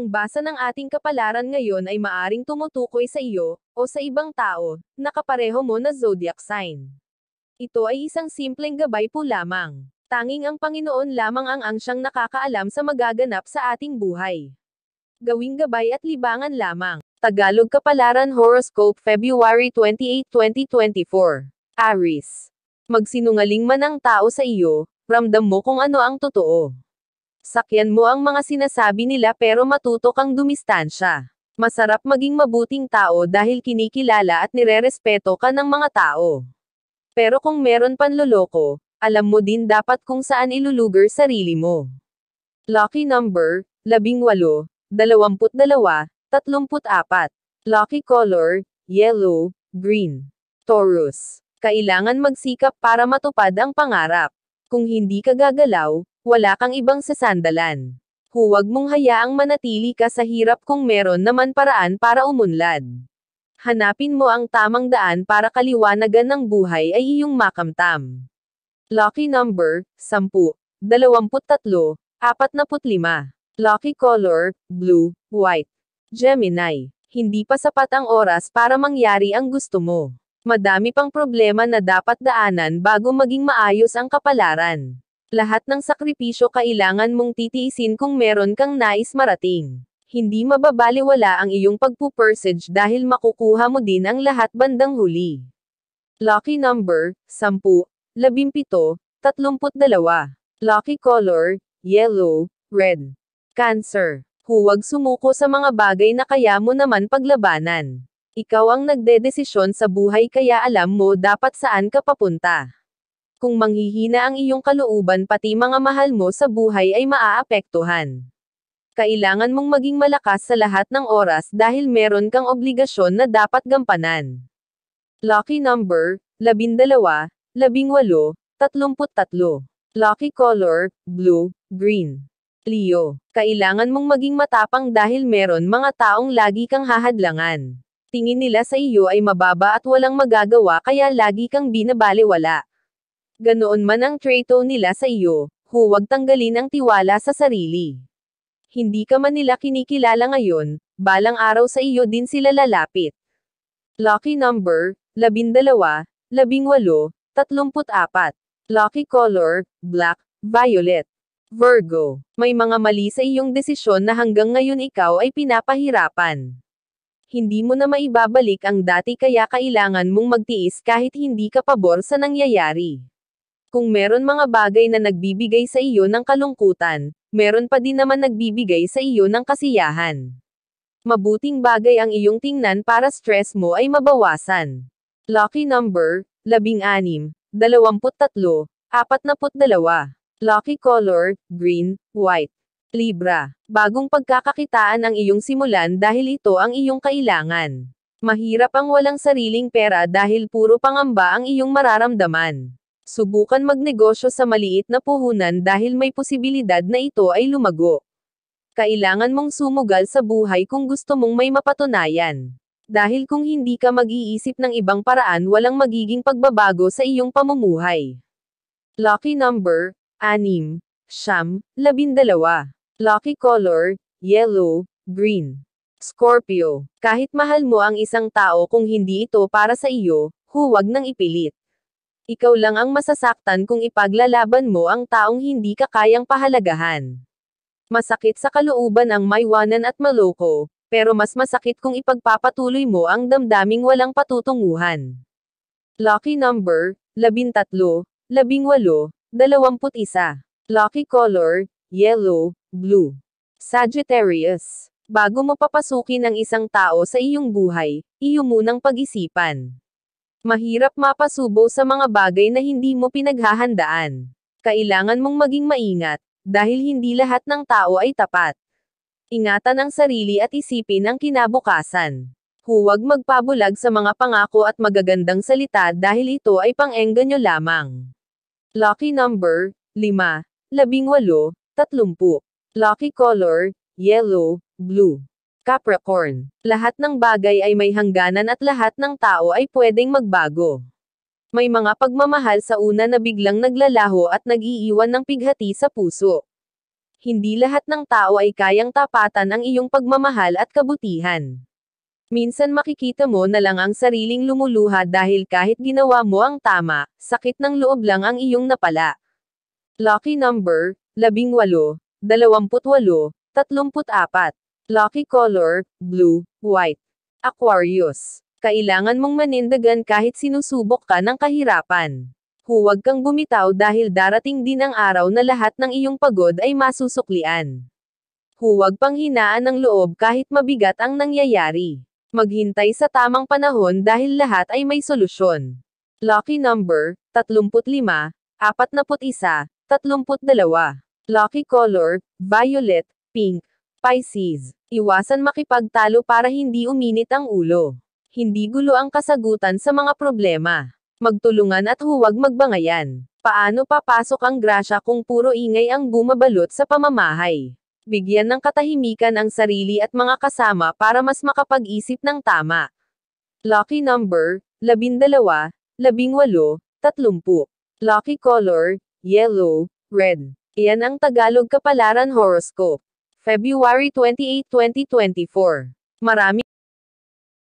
ang basa ng ating kapalaran ngayon ay maaring tumutukoy sa iyo, o sa ibang tao, na kapareho mo na zodiac sign. Ito ay isang simpleng gabay po lamang. Tanging ang Panginoon lamang ang ang siyang nakakaalam sa magaganap sa ating buhay. Gawing gabay at libangan lamang. Tagalog Kapalaran Horoscope February 28, 2024. Aris. Magsinungaling man ang tao sa iyo, ramdam mo kung ano ang totoo. Sakyan mo ang mga sinasabi nila pero matuto kang dumistansya. Masarap maging mabuting tao dahil kinikilala at nirerespeto ka ng mga tao. Pero kung meron panloloko, alam mo din dapat kung saan ilulugar sarili mo. Lucky number, 18, 22, 34. Lucky color, yellow, green. Taurus. Kailangan magsikap para matupad ang pangarap. Kung hindi ka gagalaw, wala kang ibang sasandalan. Huwag mong hayaang manatili ka sa hirap kung meron naman paraan para umunlad. Hanapin mo ang tamang daan para kaliwanagan ng buhay ay iyong makamtam. Lucky number, 10, 23, 45. Lucky color, blue, white. Gemini. Hindi pa sapat ang oras para mangyari ang gusto mo. Madami pang problema na dapat daanan bago maging maayos ang kapalaran. Lahat ng sakripisyo kailangan mong titiisin kung meron kang nais marating. Hindi mababaliwala ang iyong pagpupersage dahil makukuha mo din ang lahat bandang huli. Lucky number, 10, 17, 32. Lucky color, yellow, red. Cancer. Huwag sumuko sa mga bagay na kaya mo naman paglabanan. Ikaw ang nagdedesisyon sa buhay kaya alam mo dapat saan ka papunta. Kung manghihina ang iyong kalooban pati mga mahal mo sa buhay ay maaapektuhan. Kailangan mong maging malakas sa lahat ng oras dahil meron kang obligasyon na dapat gampanan. Lucky number, 12, 18, 33. Lucky color, blue, green. Leo, kailangan mong maging matapang dahil meron mga taong lagi kang hahadlangan. Tingin nila sa iyo ay mababa at walang magagawa kaya lagi kang binabaliwala. Ganoon man ang trato nila sa iyo, huwag tanggalin ang tiwala sa sarili. Hindi ka man nila kinikilala ngayon, balang araw sa iyo din sila lalapit. Lucky number, labindalawa, labingwalo, tatlumput Lucky color, black, violet. Virgo, may mga mali sa iyong desisyon na hanggang ngayon ikaw ay pinapahirapan. Hindi mo na maibabalik ang dati kaya kailangan mong magtiis kahit hindi ka pabor sa nangyayari. Kung meron mga bagay na nagbibigay sa iyo ng kalungkutan, meron pa din naman nagbibigay sa iyo ng kasiyahan. Mabuting bagay ang iyong tingnan para stress mo ay mabawasan. Lucky number, 16, 23, 42. Lucky color, green, white. Libra, bagong pagkakakitaan ang iyong simulan dahil ito ang iyong kailangan. Mahirap ang walang sariling pera dahil puro pangamba ang iyong mararamdaman subukan magnegosyo sa maliit na puhunan dahil may posibilidad na ito ay lumago. Kailangan mong sumugal sa buhay kung gusto mong may mapatunayan. Dahil kung hindi ka mag-iisip ng ibang paraan walang magiging pagbabago sa iyong pamumuhay. Lucky number, 6, siyam, labindalawa. Lucky color, yellow, green. Scorpio, kahit mahal mo ang isang tao kung hindi ito para sa iyo, huwag nang ipilit ikaw lang ang masasaktan kung ipaglalaban mo ang taong hindi ka kayang pahalagahan. Masakit sa kalooban ang maiwanan at maloko, pero mas masakit kung ipagpapatuloy mo ang damdaming walang patutunguhan. Lucky number, 13, 18, 21. Lucky color, yellow, blue. Sagittarius. Bago mo papasukin ang isang tao sa iyong buhay, iyo munang pag-isipan. Mahirap mapasubo sa mga bagay na hindi mo pinaghahandaan. Kailangan mong maging maingat, dahil hindi lahat ng tao ay tapat. Ingatan ang sarili at isipin ang kinabukasan. Huwag magpabulag sa mga pangako at magagandang salita dahil ito ay pang-engganyo lamang. Lucky number, 5, 18, 30. Lucky color, yellow, blue. Capricorn. Lahat ng bagay ay may hangganan at lahat ng tao ay pwedeng magbago. May mga pagmamahal sa una na biglang naglalaho at nag-iiwan ng pighati sa puso. Hindi lahat ng tao ay kayang tapatan ang iyong pagmamahal at kabutihan. Minsan makikita mo na lang ang sariling lumuluha dahil kahit ginawa mo ang tama, sakit ng loob lang ang iyong napala. Lucky number, 18, 28, 34. Lucky color, blue, white. Aquarius. Kailangan mong manindagan kahit sinusubok ka ng kahirapan. Huwag kang bumitaw dahil darating din ang araw na lahat ng iyong pagod ay masusuklian. Huwag pang hinaan ng loob kahit mabigat ang nangyayari. Maghintay sa tamang panahon dahil lahat ay may solusyon. Lucky number, 35, 41, 32. Lucky color, violet, pink, Pisces, iwasan makipagtalo para hindi uminit ang ulo. Hindi gulo ang kasagutan sa mga problema. Magtulungan at huwag magbangayan. Paano papasok ang grasya kung puro ingay ang bumabalot sa pamamahay? Bigyan ng katahimikan ang sarili at mga kasama para mas makapag-isip ng tama. Lucky number, 12, 18, 30. Lucky color, yellow, red. Iyan ang Tagalog kapalaran horoscope. February 28, 2024. Marami